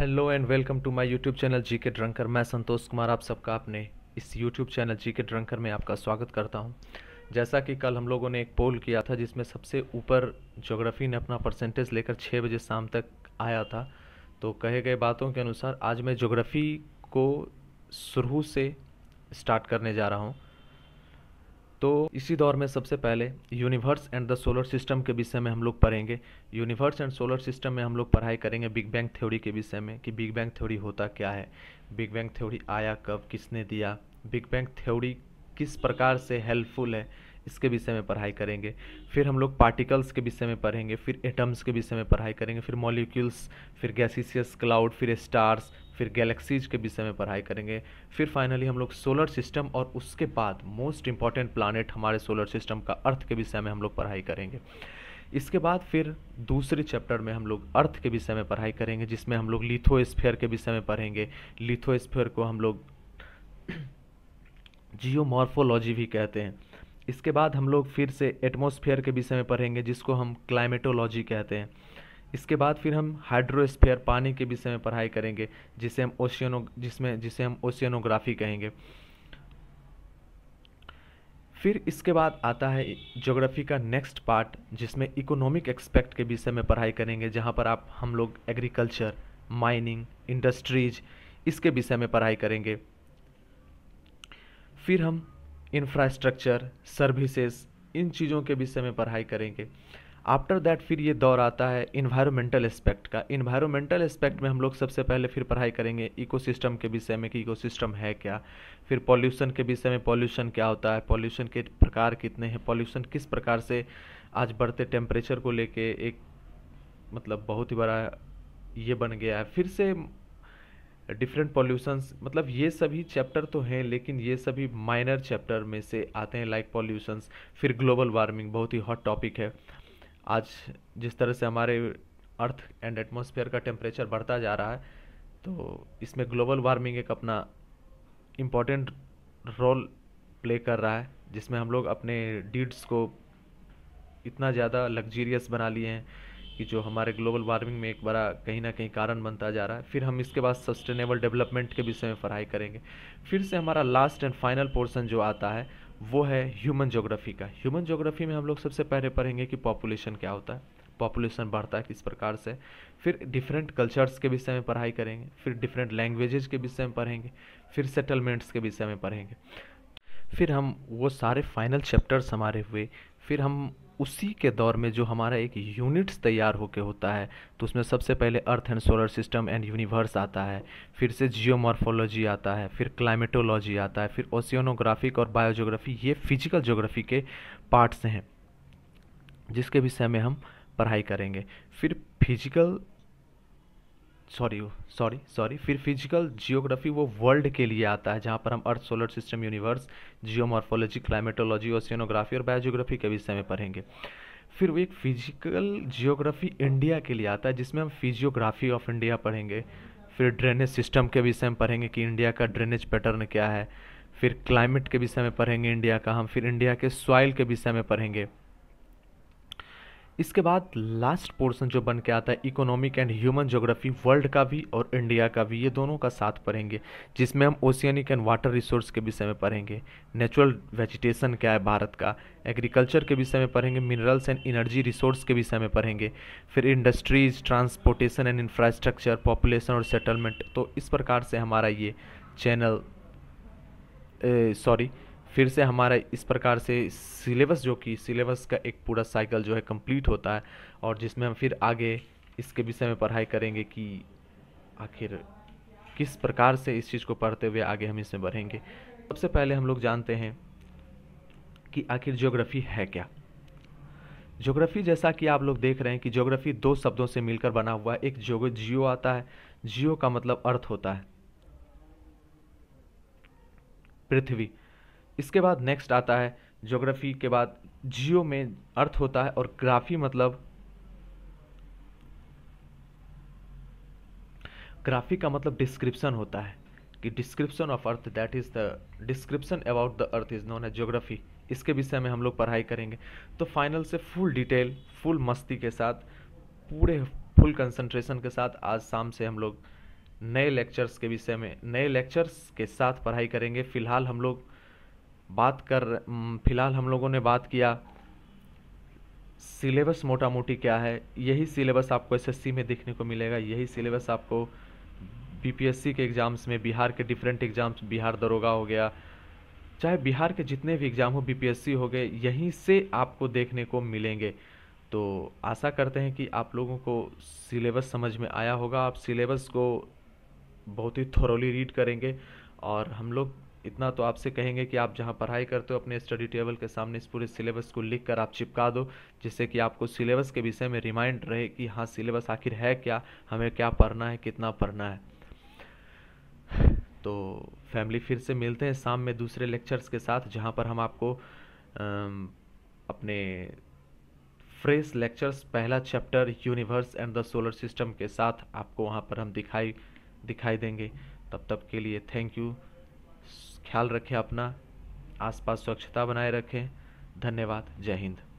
hello and welcome to my YouTube channel G K ड्रंकर मैं संतोष कुमार आप सबका अपने इस YouTube channel G K drunker में आपका स्वागत करता हूं जैसा कि कल हम लोगों ने एक पोल किया था जिसमें सबसे ऊपर जोग्राफ़ी ने अपना परसेंटेज लेकर छः बजे शाम तक आया था तो कहे गए बातों के अनुसार आज मैं जोग्राफ़ी को शुरू से स्टार्ट करने जा रहा हूँ तो इसी दौर में सबसे पहले universe and the solar system के विषय में हम लोग पढ़ेंगे यूनिवर्स एंड सोलर सिस्टम में हम लोग पढ़ाई करेंगे बिग बैंग थ्योरी के विषय में कि बिग बैंग थ्योरी होता क्या है बिग बैंग थ्योरी आया कब किसने दिया बिग बैंग थ्योरी किस प्रकार से हेल्पफुल है इसके विषय में पढ़ाई करेंगे फिर हम लोग पार्टिकल्स के विषय में पढ़ेंगे फिर एटम्स के विषय में पढ़ाई करेंगे फिर मॉलिक्यूल्स फिर गैसीसियस क्लाउड फिर स्टार्स फिर गैलेक्सीज के विषय में पढ़ाई करेंगे फिर फाइनली हम लोग सोलर सिस्टम और उसके बाद मोस्ट इंपॉर्टेंट प्लानट हमारे सोलर सिस्टम का अर्थ के विषय में हम लोग पढ़ाई करेंगे इसके बाद फिर दूसरे चैप्टर में हम लोग अर्थ के विषय में पढ़ाई करेंगे जिसमें हम लोग लिथोस्फेयर के विषय में पढ़ेंगे लिथोस्फेयर को हम लोग जियोमॉर्फोलॉजी भी कहते हैं इसके बाद हम लोग फिर से एटमोसफेयर के विषय में पढ़ेंगे जिसको हम क्लाइमेटोलॉजी कहते हैं इसके बाद फिर हम हाइड्रोस्फेयर पानी के विषय में पढ़ाई करेंगे जिसे हम ओशियनो जिसमें जिसे हम ओशियनोग्राफी कहेंगे फिर इसके बाद आता है ज्योग्राफी का नेक्स्ट पार्ट जिसमें इकोनॉमिक एक्सपेक्ट के विषय में पढ़ाई करेंगे जहाँ पर आप हम लोग एग्रीकल्चर माइनिंग इंडस्ट्रीज इसके विषय में पढ़ाई करेंगे फिर हम इंफ्रास्ट्रक्चर सर्विसेज इन चीज़ों के विषय में पढ़ाई करेंगे आफ्टर दैट फिर ये दौर आता है इन्वायरमेंटल एस्पेक्ट का इन्वायरमेंटल एस्पेक्ट में हम लोग सबसे पहले फिर पढ़ाई करेंगे इकोसिस्टम के विषय में कि इकोसिस्टम है क्या फिर पॉल्यूशन के विषय में पॉल्यूशन क्या होता है पॉल्यूशन के प्रकार कितने हैं पॉल्यूशन किस प्रकार से आज बढ़ते टेम्परेचर को लेके एक मतलब बहुत ही बड़ा ये बन गया है फिर से डिफरेंट पॉल्यूशंस मतलब ये सभी चैप्टर तो हैं लेकिन ये सभी माइनर चैप्टर में से आते हैं लाइक like पॉल्यूशंस फिर ग्लोबल वार्मिंग बहुत ही हॉट टॉपिक है आज जिस तरह से हमारे अर्थ एंड एटमॉस्फेयर का टेम्परेचर बढ़ता जा रहा है तो इसमें ग्लोबल वार्मिंग एक अपना इम्पोर्टेंट रोल प्ले कर रहा है जिसमें हम लोग अपने डीड्स को इतना ज़्यादा लग्जीरियस बना लिए हैं कि जो हमारे ग्लोबल वार्मिंग में एक बड़ा कहीं ना कहीं कारण बनता जा रहा है फिर हम इसके बाद सस्टेनेबल डेवलपमेंट के विषय में पढ़ाई करेंगे फिर से हमारा लास्ट एंड फाइनल पोर्सन जो आता है वो है ह्यूमन जोग्राफ़ी का ह्यूमन जोग्राफ़ी में हम लोग सबसे पहले पढ़ेंगे कि पॉपुलेशन क्या होता है पॉपुलेशन बढ़ता है किस प्रकार से फिर डिफरेंट कल्चर्स के विषय में पढ़ाई करेंगे फिर डिफरेंट लैंग्वेजेज के विषय में पढ़ेंगे फिर सेटलमेंट्स के विषय में पढ़ेंगे फिर हम वो सारे फाइनल चैप्टर्स हमारे हुए फिर हम उसी के दौर में जो हमारा एक यूनिट्स तैयार होकर होता है तो उसमें सबसे पहले earth and solar system and universe आता है फिर से जियोमॉर्फोलॉजी आता है फिर क्लाइमेटोलॉजी आता है फिर ओशियोनोग्राफिक और बायोजोग्राफी ये फिजिकल जोग्राफी के पार्ट्स हैं जिसके विषय में हम पढ़ाई करेंगे फिर फिजिकल सॉरी सॉरी सॉरी फिर फिजिकल जियोग्राफी वो वर्ल्ड के लिए आता है जहाँ पर हम earth solar system universe geomorphology climatology oceanography और बायोजियोग्राफी के विषय में पढ़ेंगे फिर वो एक फिजिकल जियोग्राफी इंडिया के लिए आता है जिसमें हम फिजियोग्राफी ऑफ इंडिया पढ़ेंगे फिर ड्रेनेज सिस्टम के विषय में पढ़ेंगे कि इंडिया का ड्रेनेज पैटर्न क्या है फिर क्लाइमेट के विषय में पढ़ेंगे इंडिया का हम फिर इंडिया के सॉइल के विषय में पढ़ेंगे इसके बाद लास्ट पोर्शन जो बन के आता है economic and human geography world का भी और इंडिया का भी ये दोनों का साथ पढ़ेंगे जिसमें हम ओशियनिक एंड वाटर रिसोर्स के विषय में पढ़ेंगे नेचुरल वेजिटेशन क्या है भारत का एग्रीकल्चर के विषय में पढ़ेंगे मिनरल्स एंड एनर्जी रिसोर्स के विषय में पढ़ेंगे फिर industries transportation and infrastructure population और सेटलमेंट तो इस प्रकार से हमारा ये चैनल सॉरी फिर से हमारा इस प्रकार से सिलेबस जो कि सिलेबस का एक पूरा साइकिल जो है कंप्लीट होता है और जिसमें हम फिर आगे इसके विषय में पढ़ाई करेंगे कि आखिर किस प्रकार से इस चीज़ को पढ़ते हुए आगे हम इसमें बढ़ेंगे सबसे पहले हम लोग जानते हैं कि आखिर ज्योग्राफी है क्या ज्योग्राफी जैसा कि आप लोग देख रहे हैं कि ज्योग्राफी दो शब्दों से मिलकर बना हुआ है एक जोगो जियो आता है जियो का मतलब अर्थ होता है पृथ्वी इसके बाद नेक्स्ट आता है ज्योग्राफी के बाद जियो में अर्थ होता है और ग्राफी मतलब ग्राफी का मतलब डिस्क्रिप्शन होता है कि description of earth that is the description about the earth is known है ज्योग्राफी इसके विषय में हम लोग पढ़ाई करेंगे तो फाइनल से फुल डिटेल फुल मस्ती के साथ पूरे फुल कंसंट्रेशन के साथ आज शाम से हम लोग नए लेक्चर्स के विषय में नए लेक्चर्स के साथ पढ़ाई करेंगे फिलहाल हम लोग बात कर फिलहाल हम लोगों ने बात किया सिलेबस मोटा मोटी क्या है यही सिलेबस आपको एसएससी में देखने को मिलेगा यही सिलेबस आपको बीपीएससी के एग्ज़ाम्स में बिहार के डिफरेंट एग्ज़ाम्स बिहार दरोगा हो गया चाहे बिहार के जितने भी एग्ज़ाम हो बीपीएससी हो गए यहीं से आपको देखने को मिलेंगे तो आशा करते हैं कि आप लोगों को सिलेबस समझ में आया होगा आप सिलेबस को बहुत ही थोरोली रीड करेंगे और हम लोग इतना तो आपसे कहेंगे कि आप जहाँ पढ़ाई करते हो अपने स्टडी टेबल के सामने इस पूरे सिलेबस को लिख कर आप चिपका दो जिससे कि आपको सिलेबस के विषय में रिमाइंड रहे कि हाँ सिलेबस आखिर है क्या हमें क्या पढ़ना है कितना पढ़ना है तो फैमिली फिर से मिलते हैं शाम में दूसरे लेक्चर्स के साथ जहाँ पर हम आपको अपने फ्रेश लेक्चर्स पहला chapter universe and the solar system के साथ आपको वहाँ पर हम दिखाई दिखाई देंगे तब तक के लिए थैंक यू ख्याल रखें अपना आसपास स्वच्छता बनाए रखें धन्यवाद जय हिंद